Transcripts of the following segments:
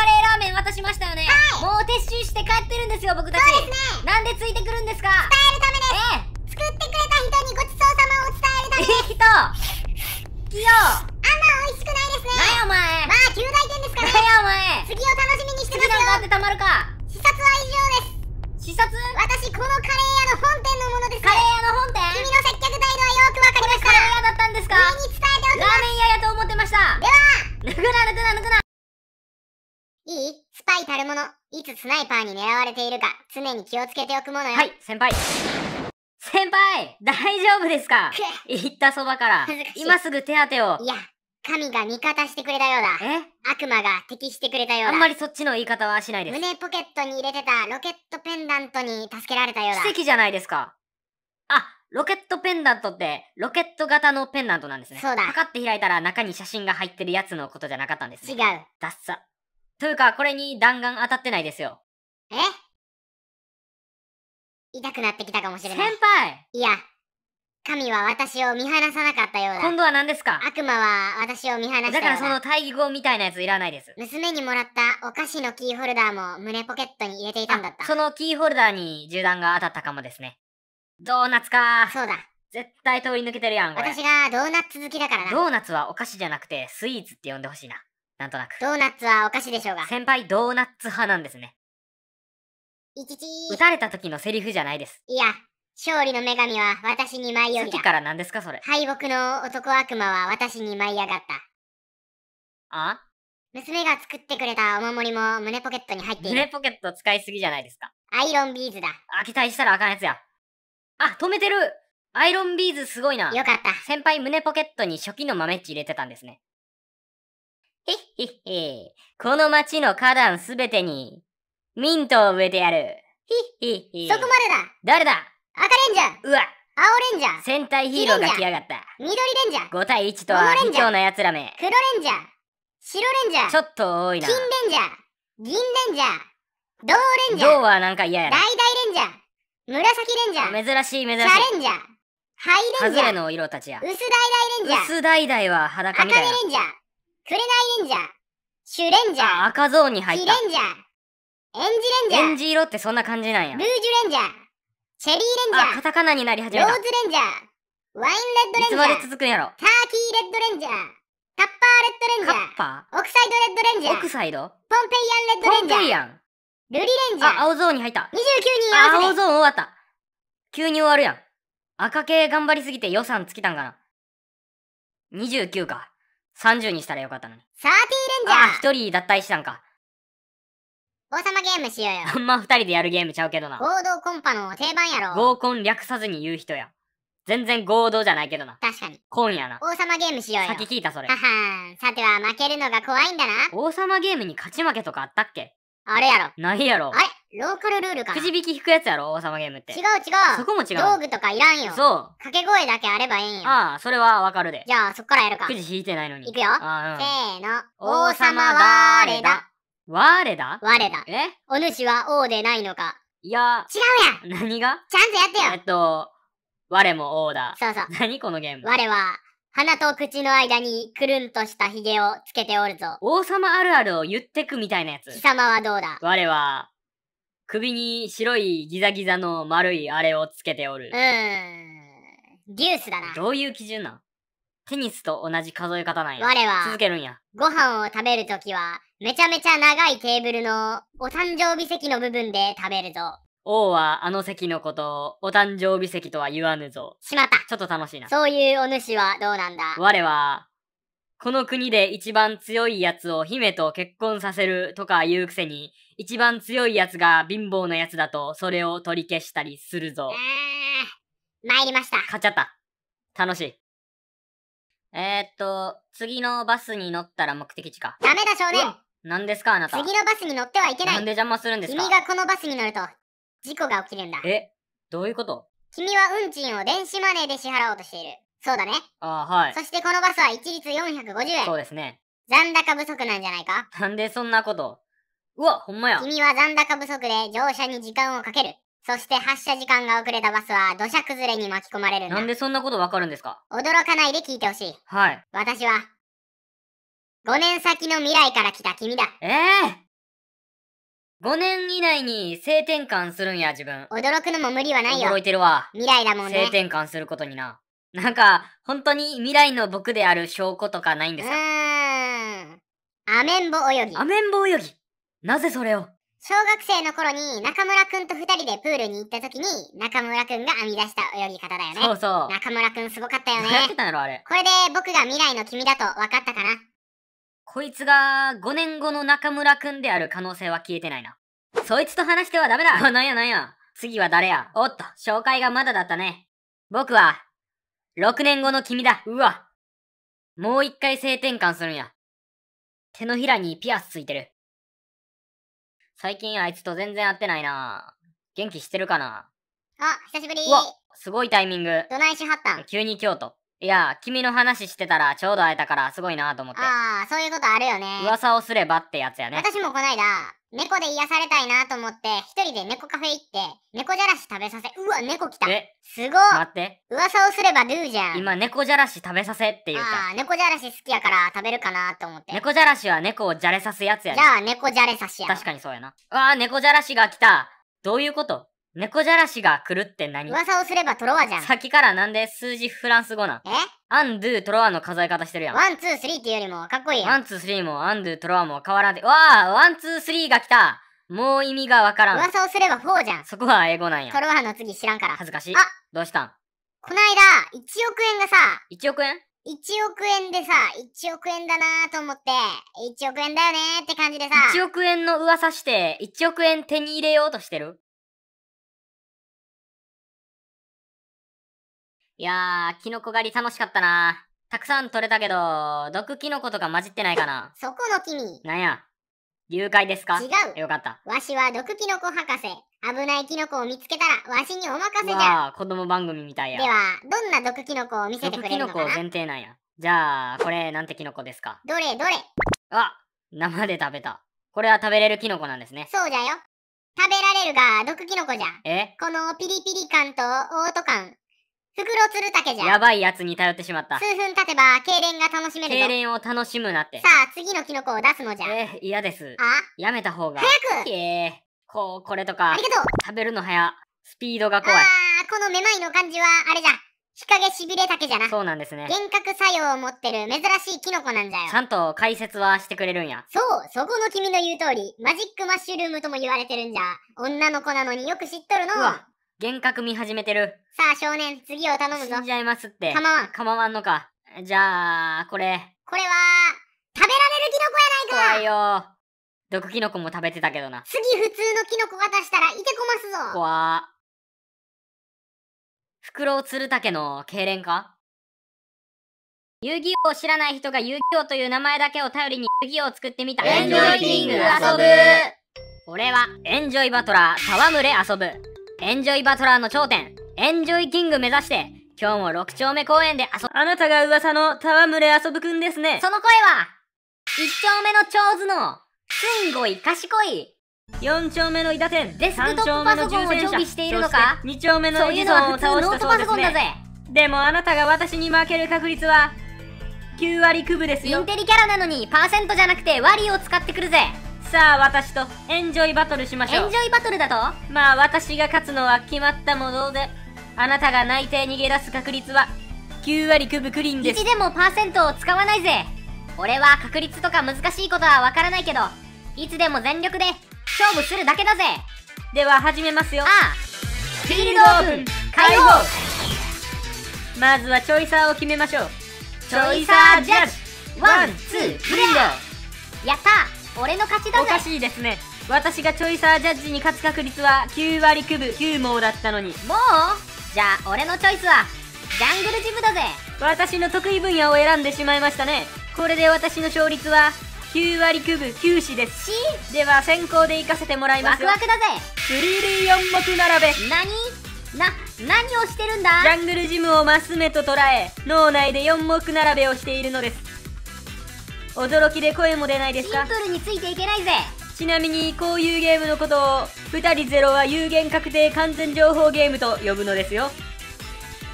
カレーラーメン渡しましたよね、はい、もう撤収して帰ってるんですよ僕たちそうですねなんでついてくるんですか伝えるためです、え作ってくれた人にごちそうさまを伝えるためですい人器用あんな美味しくないですねなやお前まあ旧大点ですからねなやお前次を楽しみにしてますよなんかあってたまるか視察は以上です視察私このカレー屋の本店のものです、カレー屋の本店君の接客態度はよくわかりましたカレー屋だったんですか上に伝えておきますラーメン屋やと思ってましたでは抜 くな抜くな抜くないいスパイたるもの、いつスナイパーに狙われているか、常に気をつけておくものよ。はい、先輩。先輩大丈夫ですか言ったそばから。今すぐ手当てを。いや、神が味方してくれたようだ。え悪魔が敵してくれたようだ。あんまりそっちの言い方はしないです。胸ポケットに入れてたロケットペンダントに助けられたようだ。奇跡じゃないですか。あ、ロケットペンダントって、ロケット型のペンダントなんですね。そうだ。パカって開いたら中に写真が入ってるやつのことじゃなかったんです、ね、違う。ダッサ。というか、これに弾丸当たってないですよ。え痛くなってきたかもしれない。先輩いや、神は私を見放さなかったようだ。今度は何ですか悪魔は私を見放しただからその対義語みたいなやついらないです。娘にもらったお菓子のキーホルダーも胸ポケットに入れていたんだった。そのキーホルダーに銃弾が当たったかもですね。ドーナツかそうだ。絶対通り抜けてるやん、私がドーナツ好きだからな。ドーナツはお菓子じゃなくてスイーツって呼んでほしいな。なんとなく。ドーナツはおかしいでしょうが。先輩ドーナツ派なんですね。いちち撃たれた時のセリフじゃないです。いや、勝利の女神は私に舞い降りた。さから何ですかそれ。敗北の男悪魔は私に舞い上がった。あ娘が作ってくれたお守りも胸ポケットに入っている。胸ポケット使いすぎじゃないですか。アイロンビーズだ。あ、期待したらあかんやつや。あ、止めてるアイロンビーズすごいな。よかった。先輩胸ポケットに初期の豆っち入れてたんですね。へっへこの町の花壇すべてに、ミントを植えてやる。ひっひっひ。そこまでだ誰だ赤レンジャーうわ青レンジャー戦隊ヒーローが来やがった。緑レンジャー !5 対1とは卑怯な奴らめ。黒レンジャー白レンジャーちょっと多いな。金レンジャー銀レンジャー銅レンジャー銅はなんか嫌やな。大々レンジャー紫レンジャー珍しい珍しい。茶レンジャーイレンジャーハズレの色たちや。薄大大レンジャー薄大大は裸みたいな。赤レンジャーいレンジャー、シュレンジャー、赤ゾーンに入った。キレンジャー、エンジレンジャー。エンジ色ってそんな感じなんや。ルージュレンジャー、チェリーレンジャー。あ、カタカナになり始めた。ローズレンジャー、ワインレッドレンジャー。いつまで続くんやろ。ターキーレッドレンジャー、タッパーレッドレンジャー。カッパーオクサイドレッドレンジャー。オクサイドポンペイアンレッドレンジャー。ポンペイアン。ルリレンジャー。あ、青ゾーンに入った。29人合わ青ゾーン終わった。急に終わるやん。赤系頑張りすぎて予算つきたんかな。29か。30にしたらよかったのに。サーティーレンジャーあ、1人脱退したんか。王様ゲームしようよ。あんま二人でやるゲームちゃうけどな。合同コンパの定番やろ。合コン略さずに言う人や。全然合同じゃないけどな。確かに。今夜な。王様ゲームしようよ。先聞いたそれ。ははーん。さては負けるのが怖いんだな。王様ゲームに勝ち負けとかあったっけあれやろ。ないやろ。あれローカルルールかなくじ引き引くやつやろ王様ゲームって。違う違う。そこも違う。道具とかいらんよ。そう。掛け声だけあればええんよ。ああ、それはわかるで。じゃあ、そっからやるか。くじ引いてないのに。いくよ。ああうん、せーの。王様はれだ。我だ我だ。えお主は王でないのか。いや。違うやん何がちゃんとやってよ。えっと、我も王だ。そうそう。何このゲーム。我は、鼻と口の間にくるんとしたヒゲをつけておるぞ。王様あるあるを言ってくみたいなやつ。貴様はどうだ我は、首に白いギザギザの丸いあれをつけておる。うーん。デュースだな。どういう基準なの？テニスと同じ数え方なんや。我は、続けるんや。ご飯を食べるときは、めちゃめちゃ長いテーブルのお誕生日席の部分で食べるぞ。王はあの席のことをお誕生日席とは言わぬぞ。しまった。ちょっと楽しいな。そういうお主はどうなんだ我は、この国で一番強い奴を姫と結婚させるとか言うくせに、一番強い奴が貧乏な奴だとそれを取り消したりするぞ。えー、参りました。買っちゃった。楽しい。えー、っと、次のバスに乗ったら目的地か。ダメだ少年何ですかあなた。次のバスに乗ってはいけない。なんで邪魔するんですか君がこのバスに乗ると事故が起きるんだ。えどういうこと君は運賃を電子マネーで支払おうとしている。そうだね。ああ、はい。そしてこのバスは一律450円。そうですね。残高不足なんじゃないかなんでそんなことうわ、ほんまや。君は残高不足で乗車に時間をかける。そして発車時間が遅れたバスは土砂崩れに巻き込まれるんだ。なんでそんなことわかるんですか驚かないで聞いてほしい。はい。私は、5年先の未来から来た君だ。ええ5年以内に性転換するんや、自分。驚くのも無理はないよ。驚いてるわ。未来だもんね。性転換することにな。なんか、本当に未来の僕である証拠とかないんですかうーん。アメンボ泳ぎ。アメンボ泳ぎ。なぜそれを小学生の頃に中村くんと二人でプールに行った時に中村くんが編み出した泳ぎ方だよね。そうそう。中村くんすごかったよね。やってたんやろあれ。これで僕が未来の君だと分かったかな。こいつが5年後の中村くんである可能性は消えてないな。そいつと話してはダメだ なんやなんや次は誰やおっと、紹介がまだだったね。僕は、6年後の君だうわもう一回性転換するんや。手のひらにピアスついてる。最近あいつと全然会ってないな元気してるかなあ、久しぶりうわすごいタイミング。どないしはったん急に京都。いや、君の話してたらちょうど会えたからすごいなと思って。ああ、そういうことあるよね。噂をすればってやつやね。私もこないだ、猫で癒されたいなと思って、一人で猫カフェ行って、猫じゃらし食べさせ。うわ、猫来た。えすごい。待って。噂をすればドゥじゃん。今、猫じゃらし食べさせって言うか。ああ、猫じゃらし好きやから食べるかなと思って。猫じゃらしは猫をじゃれさすやつやね。じゃあ、猫じゃれさしや。確かにそうやな。わあ、猫じゃらしが来た。どういうこと猫じゃらしが来るって何噂をすればトロワじゃん。さっきからなんで数字フランス語なんえアンドゥトロワの数え方してるやん。ワン、ツー、スリーっていうよりもかっこいいやん。ワン、ツー、スリーもアンドゥトロワも変わらんで。わあワン、ツー、スリーが来たもう意味がわからん。噂をすればフォーじゃん。そこは英語なんや。トロワの次知らんから。恥ずかしい。あどうしたんこの間、1億円がさ。1億円 ?1 億円でさ、1億円だなーと思って、1億円だよねーって感じでさ。1億円の噂して、1億円手に入れようとしてるいやー、キノコ狩り楽しかったな。たくさん取れたけど、毒キノコとか混じってないかな。そこの君。なんや。誘拐ですか違う。よかった。わしは毒キノコ博士。危ないキノコを見つけたら、わしにお任せじゃ。あ、子供番組みたいや。では、どんな毒キノコを見せてくれるのかな毒キノコ限定なんや。じゃあ、これなんてキノコですかどれどれ。あ、生で食べた。これは食べれるキノコなんですね。そうじゃよ。食べられるが毒キノコじゃ。えこのピリピリ感とオート感、袋つる竹じゃ。やばいやつに頼ってしまった。数分経てば、痙攣が楽しめるぞ。痙攣を楽しむなって。さあ、次のキノコを出すのじゃ。えー、嫌です。あやめた方が。早くえー、こう、これとか。ありがとう食べるの早。スピードが怖い。あー、このめまいの感じは、あれじゃ。日陰しびれ竹じゃな。そうなんですね。幻覚作用を持ってる珍しいキノコなんじゃよ。ちゃんと解説はしてくれるんや。そう、そこの君の言う通り、マジックマッシュルームとも言われてるんじゃ。女の子なのによく知っとるの。うわ幻覚見始めてる。さあ少年、次を頼むぞ。死んじゃいますって。構わん。構わんのか。じゃあ、これ。これは、食べられるキノコやないか怖いよ。毒キノコも食べてたけどな。次普通のキノコ渡したらいてこますぞ。怖フクロウツルタケの痙攣か遊戯王を知らない人が遊戯王という名前だけを頼りに遊戯王を作ってみた。エンジョイキング遊ぶ俺はエンジョイバトラー、戯れ遊ぶ。エンジョイバトラーの頂点、エンジョイキング目指して、今日も6丁目公園で遊ぶ。あなたが噂の戯れ遊ぶくんですね。その声は、1丁目の超頭脳、すんごい賢い、4丁目の伊達店、デスクトップパソコンを準備しているのか ?2 丁目のそういうのは普通ノートパソコンだぜ。でもあなたが私に負ける確率は、9割区分ですよ。インテリキャラなのに、パーセントじゃなくて割を使ってくるぜ。さあ私とエンジョイバトルしましょうエンジョイバトルだとまあ私が勝つのは決まったものであなたが内定逃げ出す確率は9割9分クリンです1でもパーセントを使わないぜ俺は確率とか難しいことはわからないけどいつでも全力で勝負するだけだぜでは始めますよああフィールドオープン開放まずはチョイサーを決めましょうチョイサージャッジワンツーフリードやった俺の勝ちだおかしいですね私がチョイサージャッジに勝つ確率は9割九分9毛だったのにもうじゃあ俺のチョイスはジャングルジムだぜ私の得意分野を選んでしまいましたねこれで私の勝率は9割九分9子ですしでは先行で行かせてもらいまワすクワクだぜスリル4目並べ何な何をしてるんだジャングルジムをマス目と捉え脳内で4目並べをしているのです驚きで声も出ないですかシンプルについていけないぜちなみにこういうゲームのことを2人ゼロは有限確定完全情報ゲームと呼ぶのですよ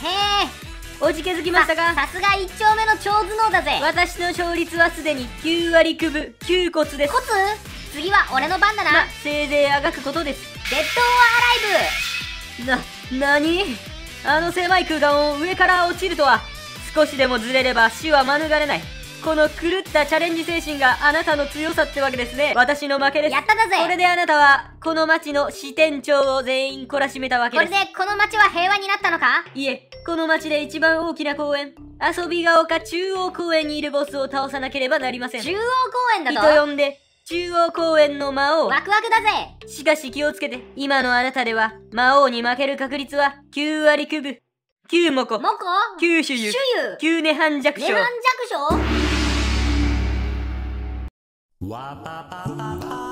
へえおじけづきましたがさすが1丁目の超頭脳だぜ私の勝率はすでに9割くぶ9骨ですコツ次は俺の番だな、ま、せいぜいあがくことですデッドオアライブな、なにあの狭い空間を上から落ちるとは少しでもずれれば死は免れないこの狂ったチャレンジ精神があなたの強さってわけですね。私の負けです。やっただぜこれであなたは、この町の支店長を全員懲らしめたわけです。これでこの町は平和になったのかいえ、この町で一番大きな公園、遊びが丘中央公園にいるボスを倒さなければなりません。中央公園だと人呼んで、中央公園の魔王。ワクワクだぜしかし気をつけて、今のあなたでは、魔王に負ける確率は9割九分。9モコ。?9 種油。種油。9ネハン弱小。ネハン弱小 Wah, ba ba ba